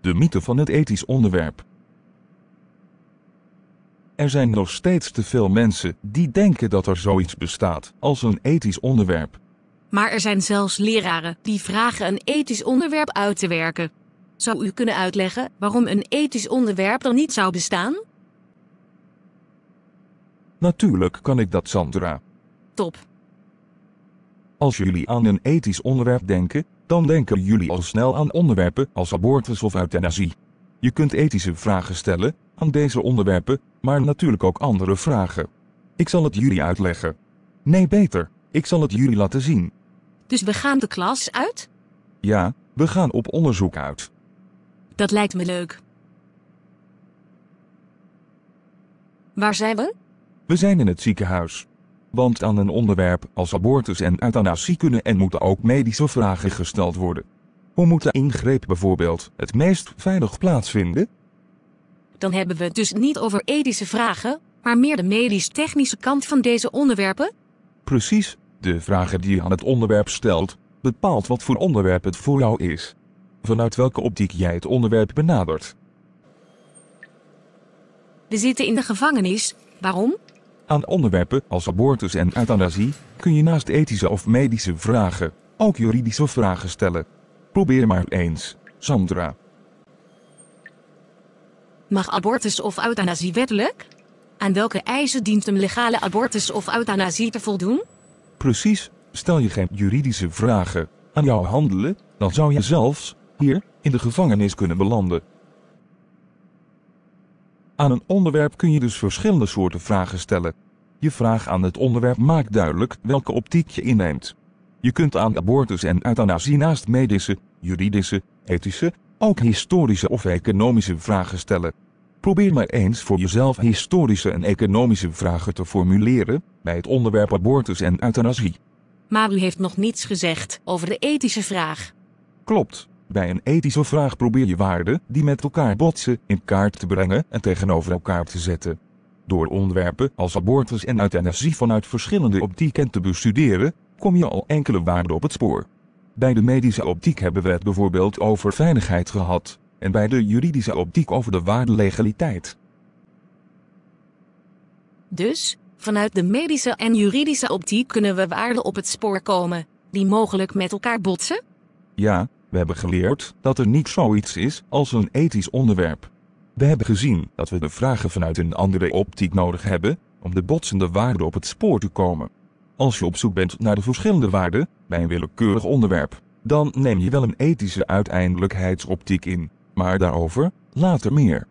De mythe van het ethisch onderwerp. Er zijn nog steeds te veel mensen die denken dat er zoiets bestaat als een ethisch onderwerp. Maar er zijn zelfs leraren die vragen een ethisch onderwerp uit te werken. Zou u kunnen uitleggen waarom een ethisch onderwerp dan niet zou bestaan? Natuurlijk kan ik dat, Sandra. Top. Als jullie aan een ethisch onderwerp denken, dan denken jullie al snel aan onderwerpen als abortus of euthanasie. Je kunt ethische vragen stellen aan deze onderwerpen, maar natuurlijk ook andere vragen. Ik zal het jullie uitleggen. Nee, beter, ik zal het jullie laten zien. Dus we gaan de klas uit? Ja, we gaan op onderzoek uit. Dat lijkt me leuk. Waar zijn we? We zijn in het ziekenhuis. Want aan een onderwerp als abortus en euthanasie kunnen en moeten ook medische vragen gesteld worden. Hoe moet de ingreep bijvoorbeeld het meest veilig plaatsvinden? Dan hebben we het dus niet over ethische vragen, maar meer de medisch-technische kant van deze onderwerpen? Precies, de vragen die je aan het onderwerp stelt, bepaalt wat voor onderwerp het voor jou is. Vanuit welke optiek jij het onderwerp benadert. We zitten in de gevangenis, waarom? Aan onderwerpen als abortus en euthanasie kun je naast ethische of medische vragen ook juridische vragen stellen. Probeer maar eens, Sandra. Mag abortus of euthanasie wettelijk? Aan welke eisen dient een legale abortus of euthanasie te voldoen? Precies, stel je geen juridische vragen aan jouw handelen, dan zou je zelfs hier in de gevangenis kunnen belanden. Aan een onderwerp kun je dus verschillende soorten vragen stellen. Je vraag aan het onderwerp maakt duidelijk welke optiek je inneemt. Je kunt aan abortus en euthanasie naast medische, juridische, ethische, ook historische of economische vragen stellen. Probeer maar eens voor jezelf historische en economische vragen te formuleren bij het onderwerp abortus en euthanasie. Maar u heeft nog niets gezegd over de ethische vraag. Klopt. Bij een ethische vraag probeer je waarden die met elkaar botsen in kaart te brengen en tegenover elkaar te zetten. Door onderwerpen als abortus en euthanasie vanuit verschillende optieken te bestuderen, kom je al enkele waarden op het spoor. Bij de medische optiek hebben we het bijvoorbeeld over veiligheid gehad, en bij de juridische optiek over de waarde legaliteit. Dus, vanuit de medische en juridische optiek kunnen we waarden op het spoor komen, die mogelijk met elkaar botsen? Ja, we hebben geleerd dat er niet zoiets is als een ethisch onderwerp. We hebben gezien dat we de vragen vanuit een andere optiek nodig hebben om de botsende waarden op het spoor te komen. Als je op zoek bent naar de verschillende waarden bij een willekeurig onderwerp, dan neem je wel een ethische uiteindelijkheidsoptiek in, maar daarover later meer.